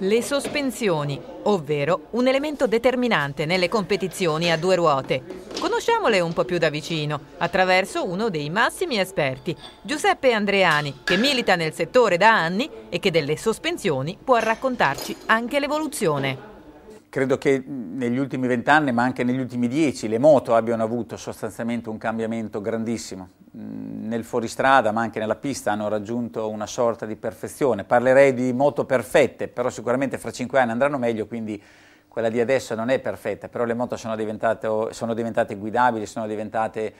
Le sospensioni, ovvero un elemento determinante nelle competizioni a due ruote. Conosciamole un po' più da vicino, attraverso uno dei massimi esperti, Giuseppe Andreani, che milita nel settore da anni e che delle sospensioni può raccontarci anche l'evoluzione credo che negli ultimi vent'anni, ma anche negli ultimi dieci, le moto abbiano avuto sostanzialmente un cambiamento grandissimo. Mm, nel fuoristrada, ma anche nella pista, hanno raggiunto una sorta di perfezione. Parlerei di moto perfette, però sicuramente fra cinque anni andranno meglio, quindi quella di adesso non è perfetta, però le moto sono diventate, sono diventate guidabili, sono diventate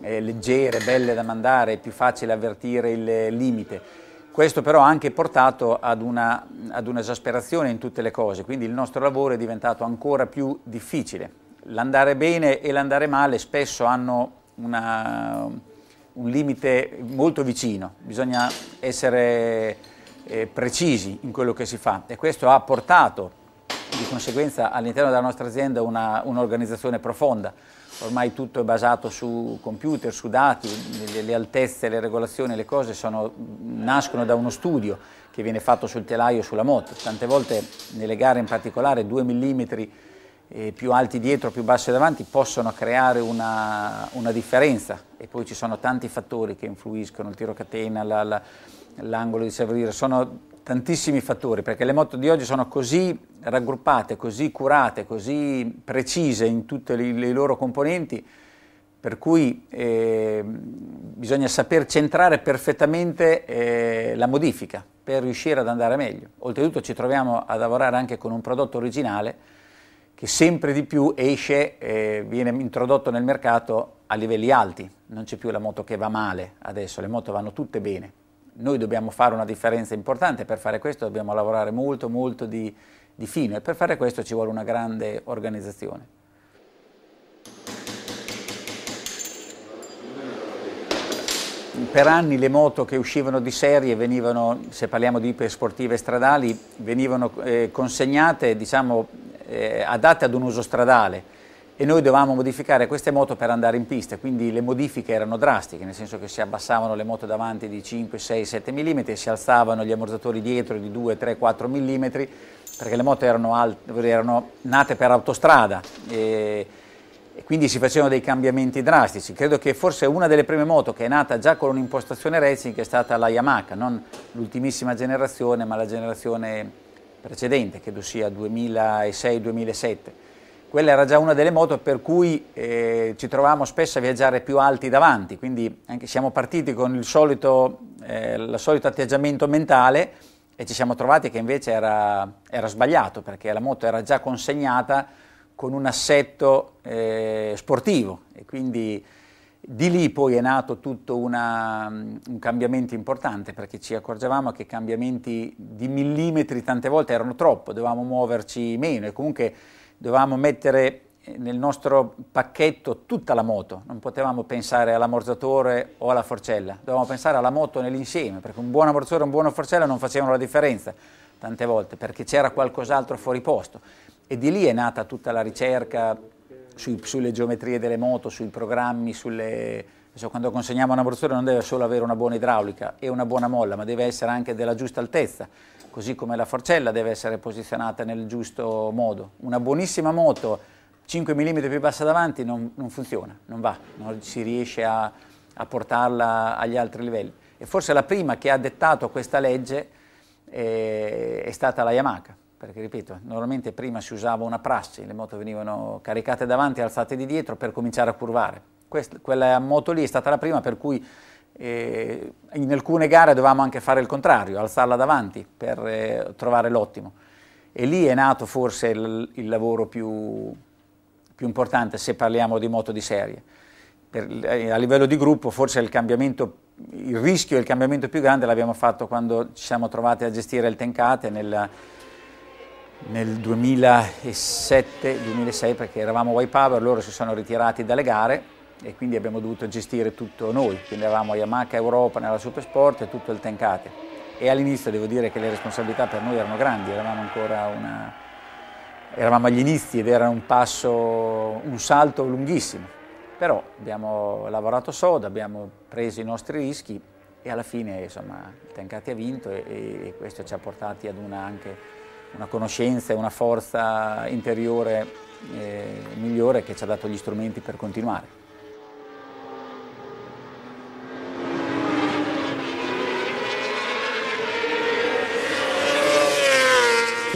eh, leggere, belle da mandare, è più facile avvertire il limite. Questo però ha anche portato ad, un'esasperazione in tutte le cose, quindi il nostro lavoro è diventato ancora più difficile. L'andare bene e l'andare male spesso hanno una, un limite molto vicino, bisogna essere eh, precisi in quello che si fa e questo ha portato di conseguenza all'interno della nostra azienda un'organizzazione profonda. Ormai tutto è basato su computer, su dati, le, le, altezze, le regolazioni, le cose sono, nascono da uno studio che viene fatto sul telaio, sulla moto. Tante volte nelle gare in particolare 2 mm eh, più alti dietro, più bassi davanti possono creare una, una, differenza e poi ci sono tanti fattori che influiscono, il tiro catena, l'angolo la, la, di servire, sono tantissimi fattori, perché le moto di oggi sono così raggruppate, così curate, così precise in tutte le, le loro componenti, per cui eh, bisogna saper centrare perfettamente eh, la modifica per riuscire ad andare meglio. Oltretutto ci troviamo a lavorare anche con un prodotto originale che sempre di più esce, e eh, viene introdotto nel mercato a livelli alti, non c'è più la moto che va male adesso, le moto vanno tutte bene noi dobbiamo fare una differenza importante, per fare questo dobbiamo lavorare molto molto di, di fino e per fare questo ci vuole una grande organizzazione. per anni le moto che uscivano di serie venivano, se parliamo di ipersportive stradali, venivano eh, consegnate, diciamo, eh, adatte ad un uso stradale e noi dovevamo modificare queste moto per andare in pista, quindi le modifiche erano drastiche, nel senso che si abbassavano le moto davanti di 5, 6, 7 mm, si alzavano gli ammorzatori dietro di 2, 3, 4 mm, perché le moto erano, erano nate per autostrada. E, e quindi si facevano dei cambiamenti drastici. Credo che forse una delle prime moto che è nata già con un'impostazione racing è stata la Yamaha, non l'ultimissima generazione, ma la generazione precedente, credo sia 2006-2007 quella era già una delle moto per cui eh, ci trovavamo spesso a viaggiare più alti davanti, quindi siamo partiti con il solito, eh, il solito, atteggiamento mentale e ci siamo trovati che invece era, era sbagliato perché la moto era già consegnata con un assetto eh, sportivo e quindi di lì poi è nato tutto una, un cambiamento importante perché ci accorgevamo che cambiamenti di millimetri tante volte erano troppo, dovevamo muoverci meno e comunque dovevamo mettere eh, nel nostro pacchetto tutta la moto, non potevamo pensare all'ammorzatore o alla forcella, dovevamo pensare alla moto nell'insieme, perché un buon ammorzatore e un buona forcella non facevano la differenza tante volte, perché c'era qualcos'altro fuori posto. E di lì è nata tutta la ricerca su, sulle geometrie delle moto, sui programmi, sulle, quando consegniamo una bruttura non deve solo avere una buona idraulica e una buona molla, ma deve essere anche della giusta altezza, così come la forcella deve essere posizionata nel giusto modo. Una buonissima moto 5 mm più bassa davanti non, non funziona, non va, non si riesce a, a, portarla agli altri livelli. E forse la prima che ha dettato questa legge è, eh, è stata la Yamaha perché ripeto, normalmente prima si usava una prassi, le moto venivano caricate davanti e alzate di dietro per cominciare a curvare, questa, quella moto lì è stata la prima per cui eh, in alcune gare dovevamo anche fare il contrario, alzarla davanti per eh, trovare l'ottimo. E lì è nato forse il, il lavoro più, più, importante se parliamo di moto di serie. Per, eh, a livello di gruppo forse il cambiamento il rischio e il cambiamento più grande l'abbiamo fatto quando ci siamo trovati a gestire il Tencate nel, nel 2007-2006 perché eravamo White Power, loro si sono ritirati dalle gare e quindi abbiamo dovuto gestire tutto noi, quindi eravamo Yamaha Europa nella Supersport e tutto il Tenkate e all'inizio devo dire che le responsabilità per noi erano grandi, eravamo ancora una... eravamo agli inizi ed era un passo, un salto lunghissimo, però abbiamo lavorato sodo, abbiamo preso i nostri rischi e alla fine insomma il Tenkate ha vinto e, e, questo ci ha portati ad una, anche una conoscenza e una forza interiore eh, migliore che ci ha dato gli strumenti per continuare.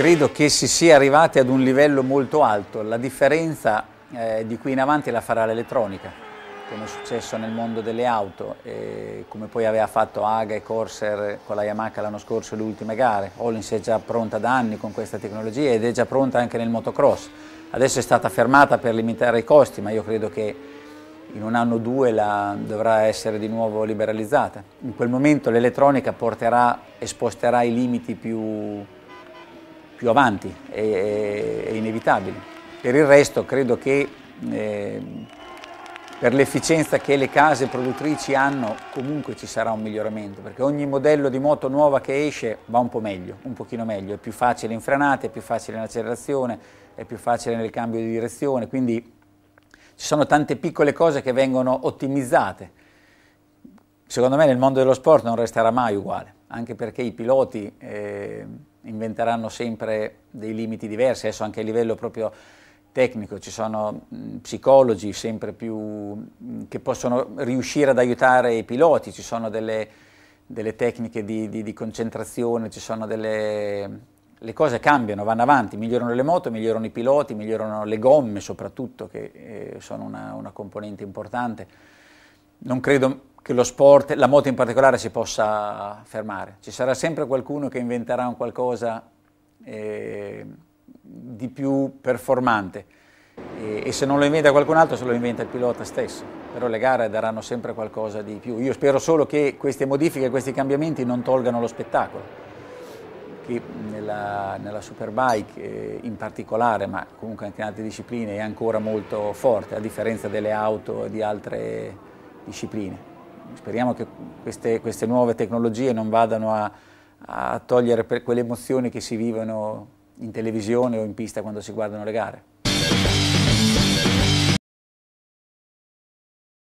Credo che si sia arrivati ad un livello molto alto, la differenza eh, di qui in avanti la farà l'elettronica, come è successo nel mondo delle auto, eh, come poi aveva fatto Aga e Corsair con la Yamaha l'anno scorso le ultime gare. Hollins è già pronta da anni con questa tecnologia ed è già pronta anche nel motocross. Adesso è stata fermata per limitare i costi, ma io credo che in un anno o due la dovrà essere di nuovo liberalizzata. In quel momento l'elettronica porterà e sposterà i limiti più più avanti, è, è inevitabile. Per il resto credo che eh, per l'efficienza che le case produttrici hanno comunque ci sarà un miglioramento, perché ogni modello di moto nuova che esce va un po' meglio, un pochino meglio, è più facile in frenate, è più facile in accelerazione, è più facile nel cambio di direzione, quindi ci sono tante piccole cose che vengono ottimizzate. Secondo me nel mondo dello sport non resterà mai uguale, anche perché i piloti... Eh, inventeranno sempre dei limiti diversi, adesso anche a livello proprio tecnico, ci sono psicologi sempre più che possono riuscire ad aiutare i piloti, ci sono delle, delle tecniche di, di, di, concentrazione, ci sono delle... Le cose cambiano, vanno avanti, migliorano le moto, migliorano i piloti, migliorano le gomme soprattutto, che eh, sono una, una componente importante. Non credo che lo sport, la moto in particolare, si possa fermare. Ci sarà sempre qualcuno che inventerà un qualcosa eh, di più performante e, e, se non lo inventa qualcun altro se lo inventa il pilota stesso, però le gare daranno sempre qualcosa di più. Io spero solo che queste modifiche, questi cambiamenti non tolgano lo spettacolo, che nella, nella Superbike eh, in particolare, ma comunque anche in altre discipline, è ancora molto forte, a differenza delle auto e di altre discipline speriamo che queste, queste, nuove tecnologie non vadano a, a togliere quelle emozioni che si vivono in televisione o in pista quando si guardano le gare.